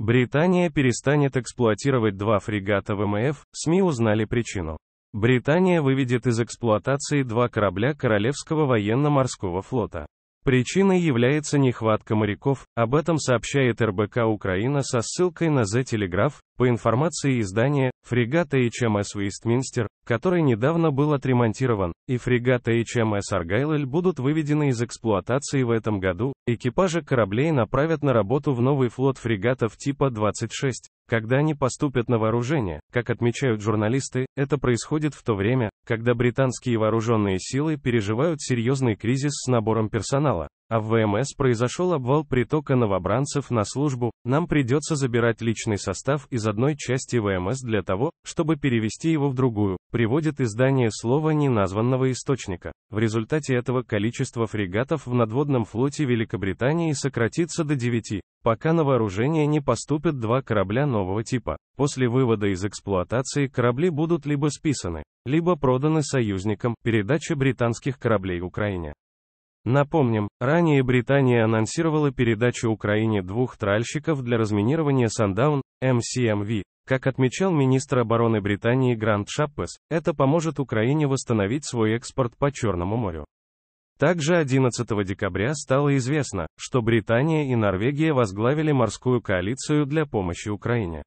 Британия перестанет эксплуатировать два фрегата ВМФ, СМИ узнали причину. Британия выведет из эксплуатации два корабля Королевского военно-морского флота. Причиной является нехватка моряков, об этом сообщает РБК Украина со ссылкой на The Telegraph. По информации издания, фрегата HMS Вестминстер, который недавно был отремонтирован, и фрегат HMS Аргайлель будут выведены из эксплуатации в этом году, экипажи кораблей направят на работу в новый флот фрегатов типа 26. Когда они поступят на вооружение, как отмечают журналисты, это происходит в то время, когда британские вооруженные силы переживают серьезный кризис с набором персонала. А в ВМС произошел обвал притока новобранцев на службу, нам придется забирать личный состав из одной части ВМС для того, чтобы перевести его в другую, приводит издание слова неназванного источника. В результате этого количество фрегатов в надводном флоте Великобритании сократится до 9 пока на вооружение не поступят два корабля нового типа. После вывода из эксплуатации корабли будут либо списаны, либо проданы союзникам, передача британских кораблей Украине. Напомним, ранее Британия анонсировала передачу Украине двух тральщиков для разминирования Sundown, MCMV. Как отмечал министр обороны Британии Грант Шаппес, это поможет Украине восстановить свой экспорт по Черному морю. Также 11 декабря стало известно, что Британия и Норвегия возглавили морскую коалицию для помощи Украине.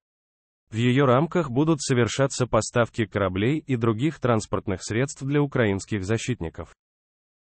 В ее рамках будут совершаться поставки кораблей и других транспортных средств для украинских защитников.